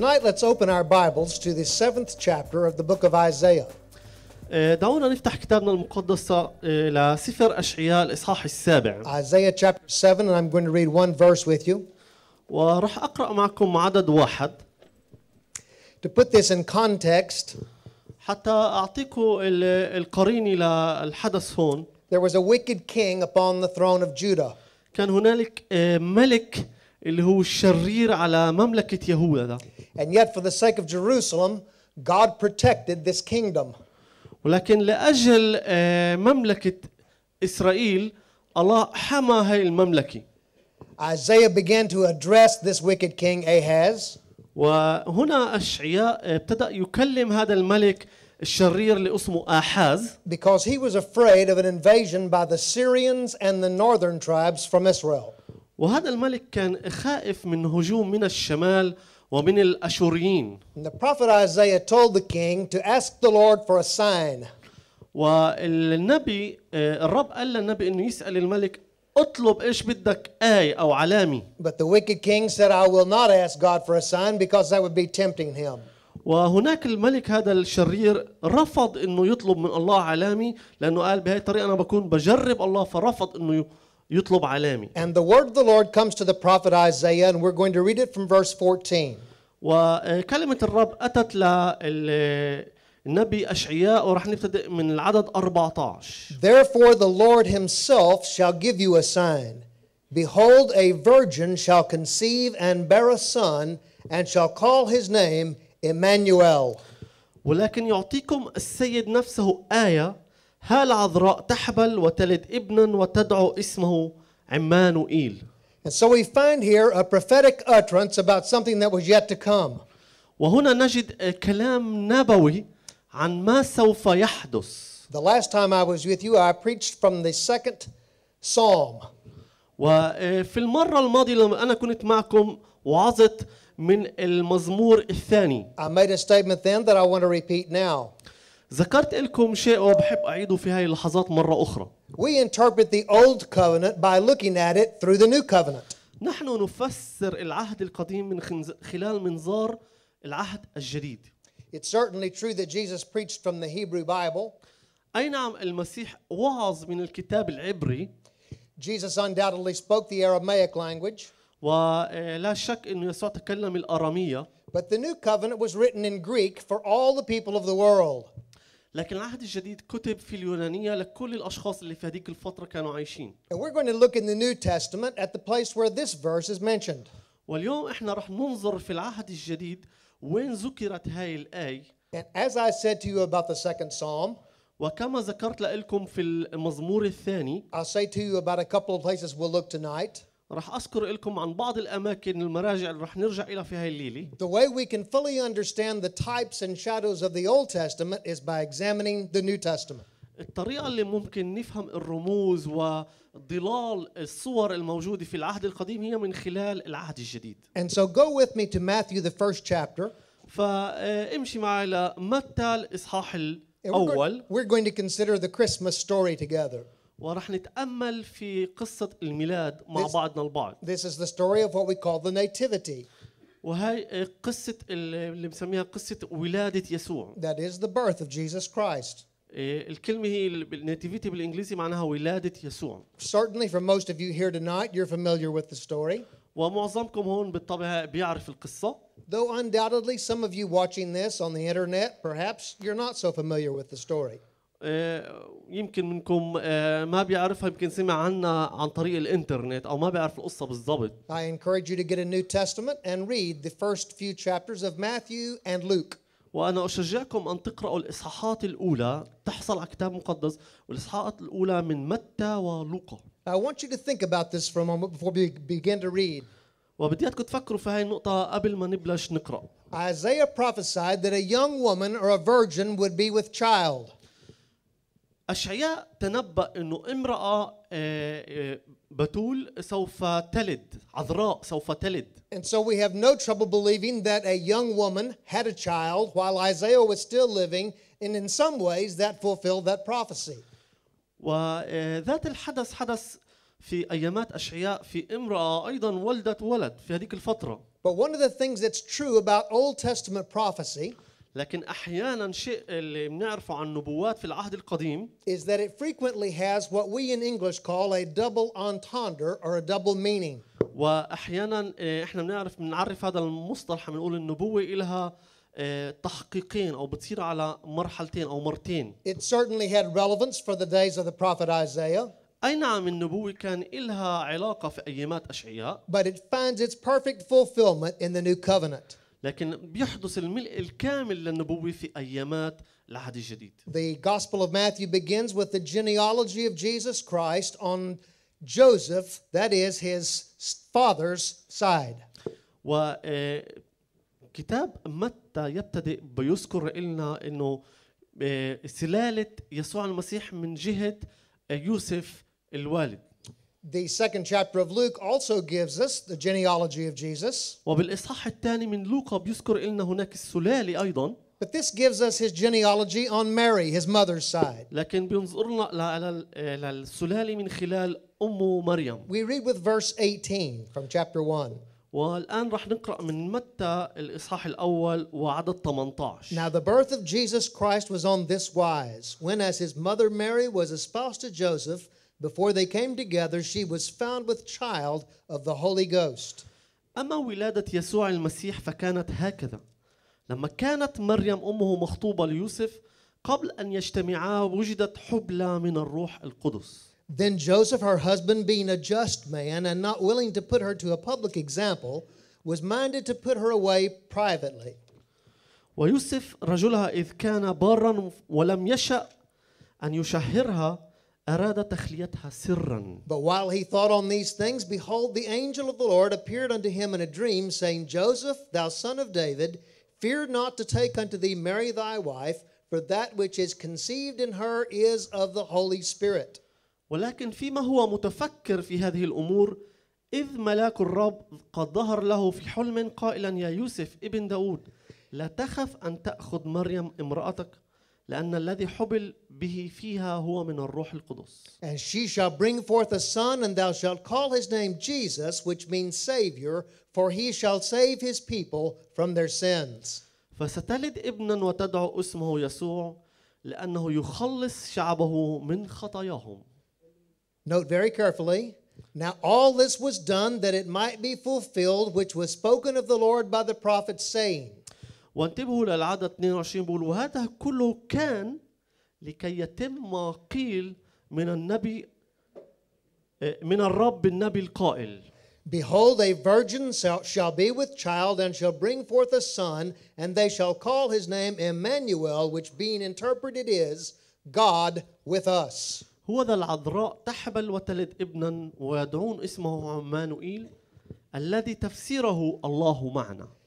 Tonight, let's open our Bibles to the seventh chapter of the book of Isaiah. Uh, دعونا نفتح كتابنا المقدس إلى uh, سفر أشعياء الإصحاح السابع. Isaiah chapter 7 and I'm going to read one verse with you. وراح أقرأ معكم عدد واحد. To put this in context حتى أعطيكم إلى الحدث هون. There was a wicked king upon the throne of Judah. كان هنالك uh, ملك اللي هو الشرير على مملكة يهوذا ده. And yet for the sake of Jerusalem, God protected this kingdom. ولكن لأجل مملكة إسرائيل الله حمى هاي المملكة. Isaiah began to address this wicked king Ahaz. وهنا أشعياء ابتدأ يكلم هذا الملك الشرير اللي اسمه آحاز. Because he was afraid of an invasion by the Syrians and the northern tribes from Israel. وهذا الملك كان خائف من هجوم من الشمال ومن الأشوريين. And the prophet Isaiah told the king to ask the Lord for a sign. والنبي آه، الرب قال للنبي انه يسال الملك اطلب ايش بدك آية او علامة. But the wicked king said I will not ask God for a sign because that would be tempting him. وهناك الملك هذا الشرير رفض انه يطلب من الله علامه لانه قال بهي الطريقه انا بكون بجرب الله فرفض انه يطلب علامة. And the word of the Lord comes to the prophet Isaiah and we're going to read it from verse 14. وكلمة الرب أتت للنبي أشعياء نبتدئ من العدد 14. Therefore the Lord himself shall give you a sign. Behold, a virgin shall conceive and bear a son, and shall call his name Emmanuel. ولكن يعطيكم السيد نفسه آية ها العذراء تحبل وتلد ابنا وتدعو اسمه عمانوئيل. And so we find here a prophetic utterance about something that was yet to come. وهنا نجد كلام نبوي عن ما سوف يحدث. The last time I was with you, I preached from the second psalm. وفي المرة الماضية لما أنا كنت معكم وعظت من المزمور الثاني. I made a statement then that I want to repeat now. ذكرت لكم شيء وبحب أعيده في هاي اللحظات مرة أخرى. We interpret the old covenant by looking at it through the new covenant. نحن نفسر العهد القديم من خلال منظار العهد الجديد. It's certainly true that Jesus preached from the Hebrew Bible. أي نعم المسيح وعظ من الكتاب العبري. Jesus undoubtedly spoke the Aramaic language. ولا شك انه يسوع تكلم الأرامية. But the new covenant was written in Greek for all the people of the world. لكن العهد الجديد كتب في اليونانية لكل الأشخاص اللي في هذيك الفترة كانوا عايشين. And we're going to look in the New Testament at the place where this verse is mentioned. واليوم احنا راح ننظر في العهد الجديد وين ذكرت هاي الآية. And as I said to you about the second psalm, وكما ذكرت لكم في المزمور الثاني, I'll say to you about a couple of places we'll look tonight. راح اذكر لكم عن بعض الاماكن المراجع اللي راح نرجع الى في هاي الليله. The way we can fully understand the types and shadows of the Old Testament is by examining the New Testament. الطريقة اللي ممكن نفهم الرموز وضلال الصور الموجودة في العهد القديم هي من خلال العهد الجديد. And so go with me to Matthew the first chapter. فامشي معي لمتى الاصحاح الاول. We're going to consider the Christmas story together. ورح نتامل في قصه الميلاد مع this, بعضنا البعض. This is the story of what we call the nativity. وهي قصه اللي بنسميها قصه ولاده يسوع. That is the birth of Jesus Christ. الكلمة هي الناتيفيتي بالإنجليزي معناها ولادة يسوع. Certainly for most of you here tonight you're familiar with the story. ومعظمكم هون بالطبع بيعرف القصة. Though undoubtedly some of you watching this on the internet perhaps you're not so familiar with the story. يمكن منكم ما بيعرفها يمكن سمع عنها عن طريق الانترنت او ما بيعرف القصه بالضبط. I encourage you to get a New Testament and read the first few chapters of Matthew and Luke. وانا اشجعكم ان تقراوا الاصحاحات الاولى تحصل على كتاب مقدس والاصحاحات الاولى من متى ولوقا. I want you to think about this for a moment before we begin to read. وبدي اياكم تفكروا في هاي النقطة قبل ما نبلش نقرأ. Isaiah prophesied that a young woman or a virgin would be with child. أشعياء تنبأ أنه امرأة بتول سوف تلد عذراء سوف تلد And so we have no trouble believing that a young woman had a child while Isaiah was still living and in some ways that fulfilled that prophecy. وذات الحدث حدث في أيامات أشعياء في امرأة أيضا ولدت ولد في هذه الفترة. But one of the things that's true about Old Testament prophecy لكن احيانا شيء اللي بنعرفه عن النبوات في العهد القديم is that it frequently has what we in English call a double entendre or a double meaning. واحيانا احنا بنعرف بنعرف هذا المصطلح بنقول النبوه إلها تحقيقين او بتصير على مرحلتين او مرتين. It certainly had relevance for the days of the prophet Isaiah. أي نعم النبوة كان إلها علاقة في أيامات أشعياء. But it finds its perfect fulfillment in the new covenant. لكن بيحدث الملء الكامل للنبوة في أيامات العهد الجديد. The Gospel of Matthew begins with the genealogy of Jesus Christ on Joseph, that is his father's side. وكتاب آه, متى يبتدئ بيذكر لنا انه آه, سلالة يسوع المسيح من جهة آه, يوسف الوالد. the second chapter of Luke also gives us the genealogy of Jesus. وبالإصحاح الثاني من لوقا بيذكر لنا هناك السلالة أيضا. But this gives us his genealogy on Mary, his mother's side. لكن للسلالة من خلال أمه مريم. We read with verse 18 from chapter 1. والآن نقرأ من متى الإصحاح الأول وعدد 18 Now the birth of Jesus Christ was on this wise, when as his mother Mary was espoused to Joseph, before they came together, she was found with child of the Holy Ghost. أما ولادة يسوع المسيح فكانت هكذا لما كانت مريم أمه مخطوبة ليوسف قبل أن يجتمعا وجدت حبلى من الروح القدس Then Joseph, her husband, being a just man and not willing to put her to a public example, was minded to put her away privately. ويوسف رجلها إذ كان بارا ولم يشأ أن يشهرها أراد تخليتها سرا. But while he thought on these things, behold, the angel of the Lord appeared unto him in a dream, saying, Joseph, thou son of David, fear not to take unto thee Mary thy wife, for that which is conceived in her is of the Holy Spirit. ولكن فيما هو متفكر في هذه الأمور إذ ملاك الرب قد ظهر له في حلم قائلا يا يوسف ابن داود لا تخف أن تأخذ مريم امرأتك لأن الذي حبل به فيها هو من الروح القدس. And she shall bring forth a son, and thou shalt call his name Jesus, which means Savior, for he shall save his people from their sins. فستلد ابنا وتدعو اسمه يسوع لأنه يخلص شعبه من خطاياهم. Note very carefully. Now all this was done that it might be fulfilled which was spoken of the Lord by the prophet saying. وانتبهوا للعدد 22 بيقول وهذا كله كان لكي يتم ما قيل من النبي من الرب النبي القائل Behold, a virgin shall be with child and shall bring forth a son, and they shall call his name Emmanuel, which being interpreted is God with us. هو ذا العذراء تحبل وتلد ابنا ويدعون اسمه عمانوئيل الذي تفسيره الله معنا.